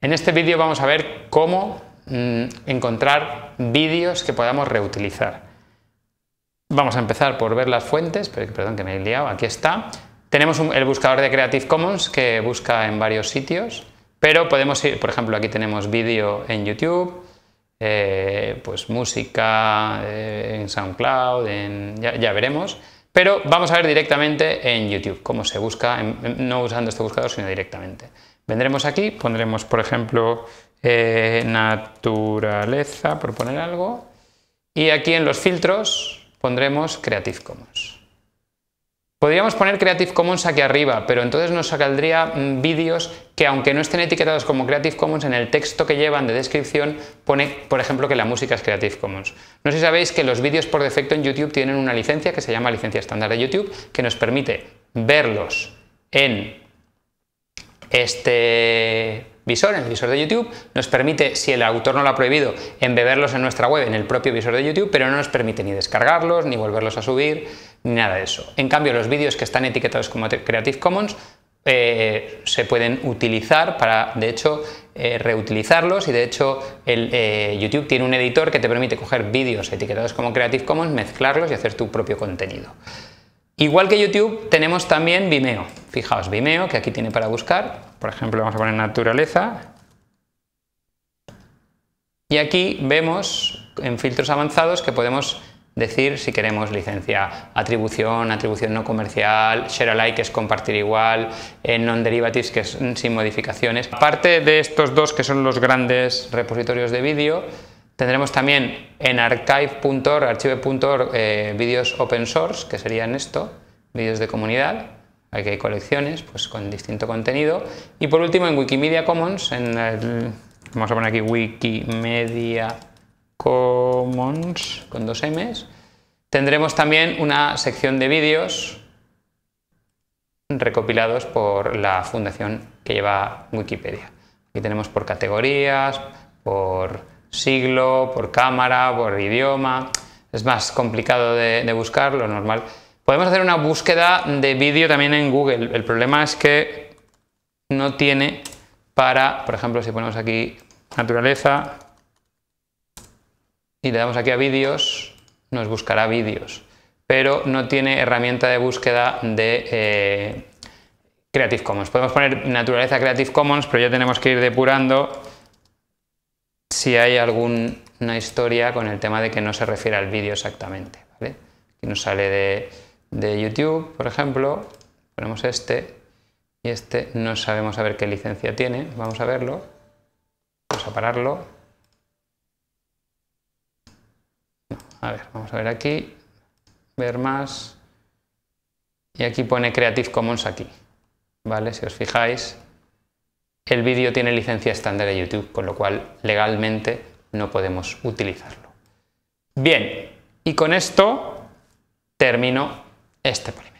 En este vídeo vamos a ver cómo mm, encontrar vídeos que podamos reutilizar. Vamos a empezar por ver las fuentes, perdón que me he liado, aquí está. Tenemos el buscador de Creative Commons que busca en varios sitios, pero podemos ir, por ejemplo, aquí tenemos vídeo en YouTube, eh, pues música eh, en SoundCloud, ya, veremos. Pero vamos a ver directamente en YouTube cómo se busca, no usando este buscador, sino directamente. Vendremos aquí, pondremos, por ejemplo, eh, naturaleza, por poner algo, y aquí en los filtros pondremos Creative Commons. Podríamos poner Creative Commons aquí arriba, pero entonces nos saldría mm, vídeos que aunque no estén etiquetados como Creative Commons, en el texto que llevan de descripción pone, por ejemplo, que la música es Creative Commons. No sé si sabéis que los vídeos por defecto en YouTube tienen una licencia que se llama licencia estándar de YouTube, que nos permite verlos en este visor, el visor de YouTube, nos permite, si el autor no lo ha prohibido, embeberlos en nuestra web, en el propio visor de YouTube, pero no nos permite ni descargarlos, ni volverlos a subir, ni nada de eso. En cambio, los vídeos que están etiquetados como Creative Commons eh, se pueden utilizar para, de hecho, eh, reutilizarlos y de hecho el, eh, YouTube tiene un editor que te permite coger vídeos etiquetados como Creative Commons, mezclarlos y hacer tu propio contenido. Igual que YouTube, tenemos también Vimeo. Fijaos, Vimeo, que aquí tiene para buscar. Por ejemplo, vamos a poner naturaleza. Y aquí vemos en filtros avanzados que podemos decir si queremos licencia atribución, atribución no comercial, share alike que es compartir igual, eh, non derivatives que es sin modificaciones. Aparte de estos dos que son los grandes repositorios de vídeo, Tendremos también en archive.org, archive.org, eh, vídeos open source, que serían esto, vídeos de comunidad. Aquí hay colecciones pues, con distinto contenido. Y por último, en Wikimedia Commons, en el, vamos a poner aquí Wikimedia Commons con dos M's, tendremos también una sección de vídeos recopilados por la fundación que lleva Wikipedia. Aquí tenemos por categorías, por siglo, por cámara, por idioma. Es más complicado de, buscarlo. buscar, lo normal. Podemos hacer una búsqueda de vídeo también en Google. El problema es que no tiene para, por ejemplo, si ponemos aquí naturaleza y le damos aquí a vídeos, nos buscará vídeos, pero no tiene herramienta de búsqueda de eh, Creative Commons. Podemos poner naturaleza Creative Commons, pero ya tenemos que ir depurando si hay alguna historia con el tema de que no se refiere al vídeo exactamente. ¿vale? Aquí nos sale de, YouTube, por ejemplo, ponemos este y este no sabemos a ver qué licencia tiene, vamos a verlo, vamos a pararlo. A ver, vamos a ver aquí, ver más y aquí pone Creative Commons aquí, ¿vale? Si os fijáis, el vídeo tiene licencia estándar de YouTube, con lo cual legalmente no podemos utilizarlo. Bien, y con esto termino este polímero.